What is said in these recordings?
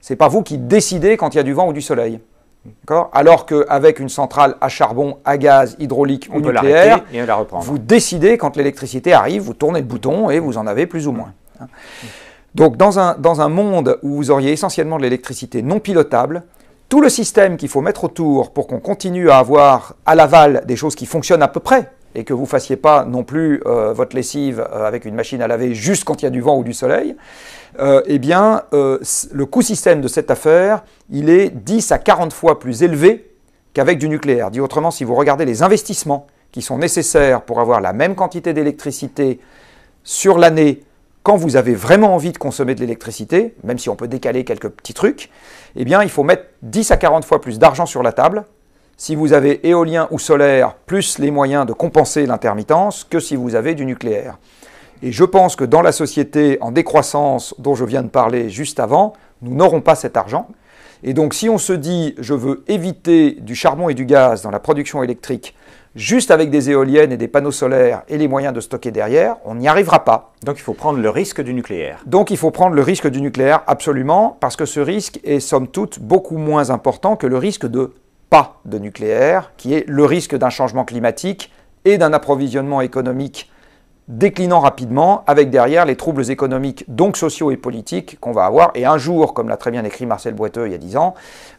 C'est pas vous qui décidez quand il y a du vent ou du soleil. Alors qu'avec une centrale à charbon, à gaz, hydraulique ou nucléaire, vous décidez quand l'électricité arrive, vous tournez le bouton et vous en avez plus ou moins. Donc dans un, monde où vous auriez essentiellement de l'électricité non pilotable, tout le système qu'il faut mettre autour pour qu'on continue à avoir à l'aval des choses qui fonctionnent à peu près, et que vous ne fassiez pas non plus euh, votre lessive euh, avec une machine à laver juste quand il y a du vent ou du soleil, euh, eh bien, euh, le coût système de cette affaire, il est 10 à 40 fois plus élevé qu'avec du nucléaire. Dit autrement, si vous regardez les investissements qui sont nécessaires pour avoir la même quantité d'électricité sur l'année, quand vous avez vraiment envie de consommer de l'électricité, même si on peut décaler quelques petits trucs, eh bien, il faut mettre 10 à 40 fois plus d'argent sur la table si vous avez éolien ou solaire, plus les moyens de compenser l'intermittence, que si vous avez du nucléaire. Et je pense que dans la société en décroissance dont je viens de parler juste avant, nous n'aurons pas cet argent. Et donc si on se dit je veux éviter du charbon et du gaz dans la production électrique juste avec des éoliennes et des panneaux solaires et les moyens de stocker derrière, on n'y arrivera pas. Donc il faut prendre le risque du nucléaire. Donc il faut prendre le risque du nucléaire absolument parce que ce risque est somme toute beaucoup moins important que le risque de pas de nucléaire qui est le risque d'un changement climatique et d'un approvisionnement économique déclinant rapidement, avec derrière les troubles économiques, donc sociaux et politiques qu'on va avoir. Et un jour, comme l'a très bien écrit Marcel Boiteux il y a dix ans,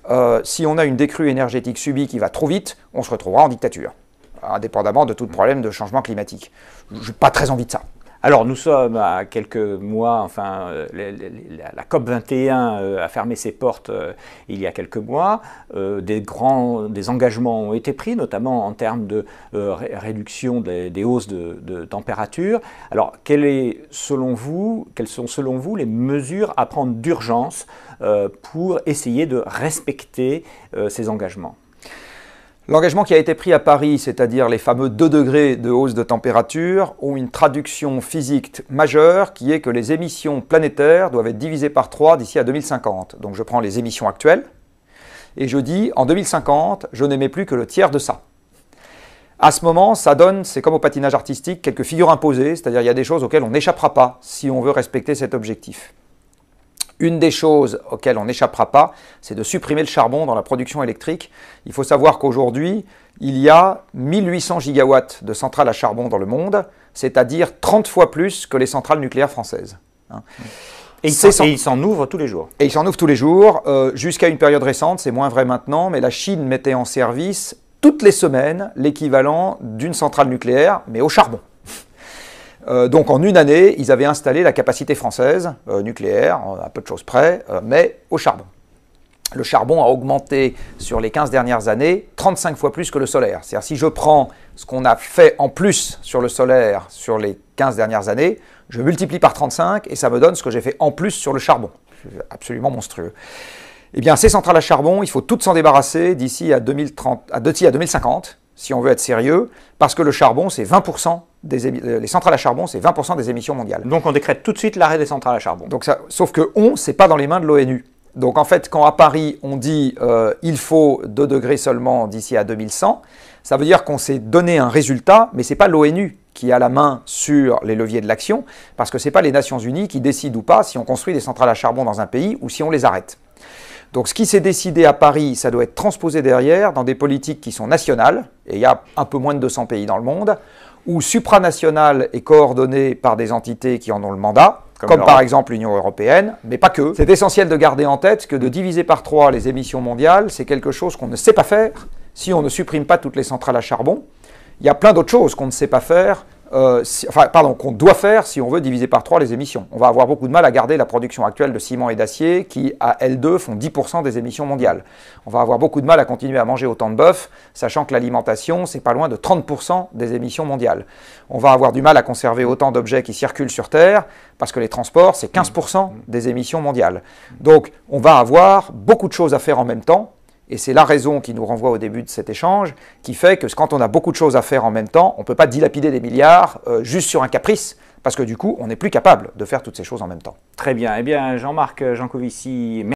euh, si on a une décrue énergétique subie qui va trop vite, on se retrouvera en dictature, indépendamment de tout problème de changement climatique. Je n'ai pas très envie de ça. Alors nous sommes à quelques mois, enfin la, COP 21 euh, a fermé ses portes euh, il y a quelques mois, euh, des grands des engagements ont été pris, notamment en termes de réduction des, hausses de, de, température. Alors quelle est, selon vous, quelles sont selon vous les mesures à prendre d'urgence pour essayer de respecter ces engagements L'engagement qui a été pris à Paris, c'est-à-dire les fameux 2 degrés de hausse de température, ont une traduction physique majeure qui est que les émissions planétaires doivent être divisées par 3 d'ici à 2050. Donc je prends les émissions actuelles et je dis en 2050, je n'émets plus que le tiers de ça. À ce moment, ça donne, c'est comme au patinage artistique, quelques figures imposées, c'est-à-dire il y a des choses auxquelles on n'échappera pas si on veut respecter cet objectif. Une des choses auxquelles on n'échappera pas, c'est de supprimer le charbon dans la production électrique. Il faut savoir qu'aujourd'hui, il y a 1800 gigawatts de centrales à charbon dans le monde, c'est-à-dire 30 fois plus que les centrales nucléaires françaises. Hein. Et il s'en ouvrent ouvre tous les jours. Et ils s'en ouvre tous les jours. Euh, jusqu'à une période récente, c'est moins vrai maintenant, mais la Chine mettait en service toutes les semaines l'équivalent d'une centrale nucléaire, mais au charbon. Euh, donc en une année, ils avaient installé la capacité française euh, nucléaire, à peu de choses près, euh, mais au charbon. Le charbon a augmenté sur les 15 dernières années 35 fois plus que le solaire. C'est-à-dire si je prends ce qu'on a fait en plus sur le solaire sur les 15 dernières années, je multiplie par 35 et ça me donne ce que j'ai fait en plus sur le charbon. absolument monstrueux. Eh bien, ces centrales à charbon, il faut toutes s'en débarrasser d'ici à, 2030, à 2050, si on veut être sérieux, parce que le charbon, c'est 20% euh, les centrales à charbon, c'est 20% des émissions mondiales. Donc on décrète tout de suite l'arrêt des centrales à charbon. Donc sauf que on, c'est pas dans les mains de l'ONU. Donc en fait, quand à Paris on dit euh, il faut 2 degrés seulement d'ici à 2100, ça veut dire qu'on s'est donné un résultat, mais c'est pas l'ONU qui a la main sur les leviers de l'action, parce que ce c'est pas les Nations Unies qui décident ou pas si on construit des centrales à charbon dans un pays ou si on les arrête. Donc ce qui s'est décidé à Paris, ça doit être transposé derrière dans des politiques qui sont nationales, et il y a un peu moins de 200 pays dans le monde, où supranational est coordonné par des entités qui en ont le mandat, comme, comme par exemple l'Union européenne, mais pas que. C'est essentiel de garder en tête que de mm. diviser par trois les émissions mondiales, c'est quelque chose qu'on ne sait pas faire si on ne supprime pas toutes les centrales à charbon. Il y a plein d'autres choses qu'on ne sait pas faire euh, enfin, pardon, qu'on doit faire si on veut diviser par 3 les émissions. On va avoir beaucoup de mal à garder la production actuelle de ciment et d'acier qui, à L2, font 10% des émissions mondiales. On va avoir beaucoup de mal à continuer à manger autant de bœuf, sachant que l'alimentation, c'est pas loin de 30% des émissions mondiales. On va avoir du mal à conserver autant d'objets qui circulent sur Terre, parce que les transports, c'est 15% des émissions mondiales. Donc, on va avoir beaucoup de choses à faire en même temps, et c'est la raison qui nous renvoie au début de cet échange, qui fait que quand on a beaucoup de choses à faire en même temps, on ne peut pas dilapider des milliards euh, juste sur un caprice, parce que du coup, on n'est plus capable de faire toutes ces choses en même temps. Très bien. Eh bien, Jean-Marc euh, Jancovici,